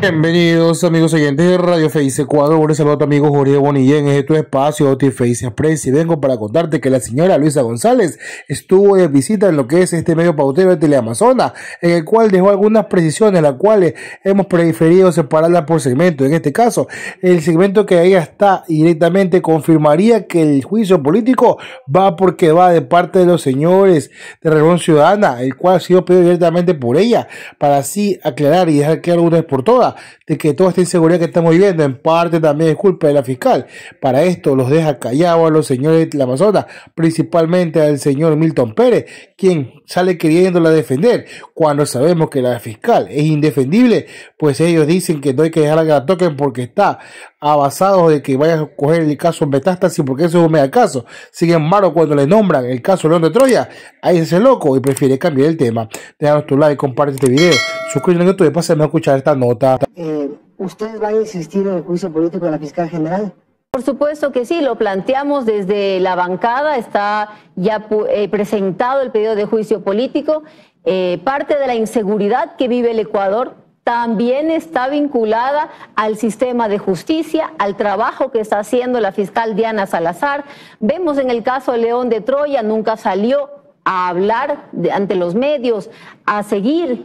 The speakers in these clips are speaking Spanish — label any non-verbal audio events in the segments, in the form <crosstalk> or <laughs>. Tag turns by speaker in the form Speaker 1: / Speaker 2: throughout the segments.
Speaker 1: Bienvenidos amigos oyentes de Radio Face Ecuador, un saludo a tu amigo Jorge Bonillén, es de tu espacio Face Express y vengo para contarte que la señora Luisa González estuvo de visita en lo que es este medio pautero de Teleamazona, en el cual dejó algunas precisiones, las cuales hemos preferido separarlas por segmento, en este caso el segmento que ahí está directamente confirmaría que el juicio político va porque va de parte de los señores de Revolución Ciudadana, el cual ha sido pedido directamente por ella, para así aclarar y dejar claro una vez por todas de que toda esta inseguridad que estamos viviendo en parte también es culpa de la fiscal. Para esto los deja callados a los señores de la Amazonas, principalmente al señor Milton Pérez, quien sale queriéndola defender. Cuando sabemos que la fiscal es indefendible, pues ellos dicen que no hay que dejarla que la toquen porque está avasados de que vaya a coger el caso metástasis porque eso es un mega caso. Sin malo cuando le nombran el caso León de Troya, ahí se loco y prefiere cambiar el tema. Déjanos tu like, comparte este video, suscríbete a YouTube y a escuchar esta nota.
Speaker 2: Eh, ¿Ustedes van a insistir en el juicio político de la fiscal general? Por supuesto que sí, lo planteamos desde la bancada, está ya eh, presentado el pedido de juicio político. Eh, parte de la inseguridad que vive el Ecuador también está vinculada al sistema de justicia, al trabajo que está haciendo la fiscal Diana Salazar. Vemos en el caso León de Troya, nunca salió a hablar ante los medios, a seguir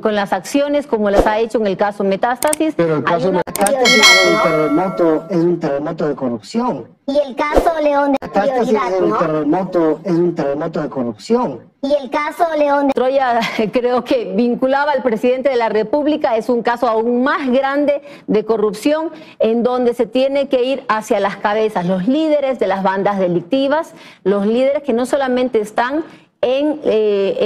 Speaker 2: con, las acciones como las ha hecho en el caso Metástasis. Pero el caso Metástasis es un, terremoto, es un terremoto de corrupción. Y el caso León de Metástasis es un, terremoto, es un terremoto de corrupción. Y el caso León de Troya <laughs> creo que vinculaba al presidente de la República es un caso aún más grande de corrupción en donde se tiene que ir hacia las cabezas, los líderes de las bandas delictivas, los líderes que no solamente están en eh,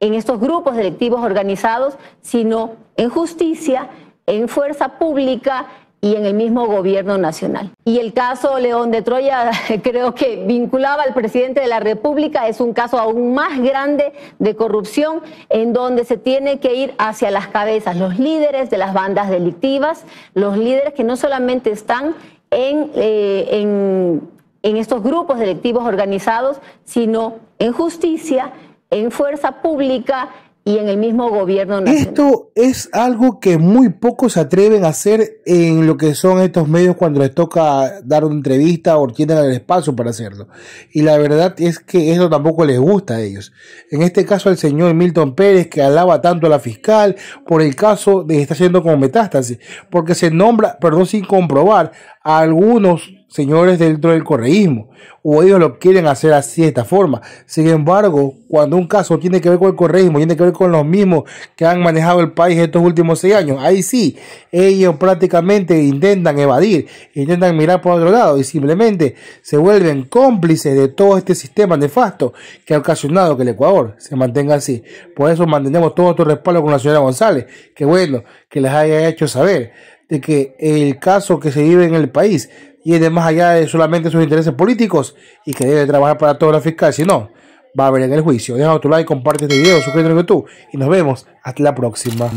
Speaker 2: en estos grupos delictivos organizados, sino en justicia, en fuerza pública y en el mismo gobierno nacional. Y el caso León de Troya, <laughs> creo que vinculaba al presidente de la República, es un caso aún más grande de corrupción en donde se tiene que ir hacia las cabezas, los líderes de las bandas delictivas, los líderes que no solamente están en, eh, estos grupos delictivos organizados, sino en justicia, en fuerza pública y en el mismo gobierno nacional.
Speaker 1: Esto es algo que muy pocos se atreven a hacer en lo que son estos medios cuando les toca dar una entrevista o tienen el espacio para hacerlo. Y la verdad es que eso tampoco les gusta a ellos. En este caso al señor Milton Pérez que alaba tanto a la fiscal por el caso de que está haciendo como metástasis, porque se nombra, perdón, sin comprobar a algunos señores dentro del correísmo, o ellos lo quieren hacer así de esta forma. Sin embargo, cuando un caso tiene que ver con el correísmo, tiene que ver con los mismos que han manejado el país estos últimos seis años, ahí sí, ellos prácticamente intentan evadir, intentan mirar por otro lado y simplemente se vuelven cómplices de todo este sistema nefasto que ha ocasionado que el Ecuador se mantenga así. Por eso mantenemos todo nuestro respaldo con la señora González, que bueno, que les haya hecho saber de que el caso que se vive en el país y es de más allá de solamente sus intereses políticos y que debe trabajar para toda la fiscal, si no, va a haber en el juicio. Deja tu like, comparte este video, suscríbete a YouTube y nos vemos hasta la próxima.